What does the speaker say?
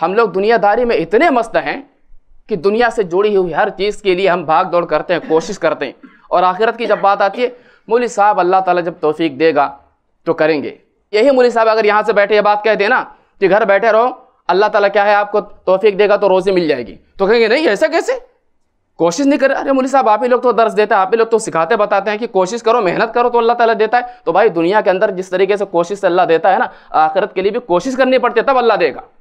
हम लोग दुनियादारी में इतने मस्त हैं कि दुनिया से जुड़ी हुई हर चीज़ के लिए हम भाग दौड़ करते हैं कोशिश करते हैं और आखिरत की जब बात आती है मोली साहब अल्लाह ताला जब तोफीक देगा तो करेंगे यही मोली साहब अगर यहाँ से बैठे ये बात कह देना कि घर बैठे रहो अल्लाह ताला क्या है आपको तोफीक देगा तो रोज़ी मिल जाएगी तो कहेंगे नहीं ऐसा कैसे कोशिश नहीं कर रहे अरे मोली साहब आप ही लोग तो दर्ज देते हैं आप ही लोग तो सिखाते बताते हैं कि कोशिश करो मेहनत करो तो अल्लाह ताला देता है तो भाई दुनिया के अंदर जिस तरीके से कोशिश से अल्लाह देता है ना आखिरत के लिए भी कोशिश करनी पड़ती है तब अल्लाह देगा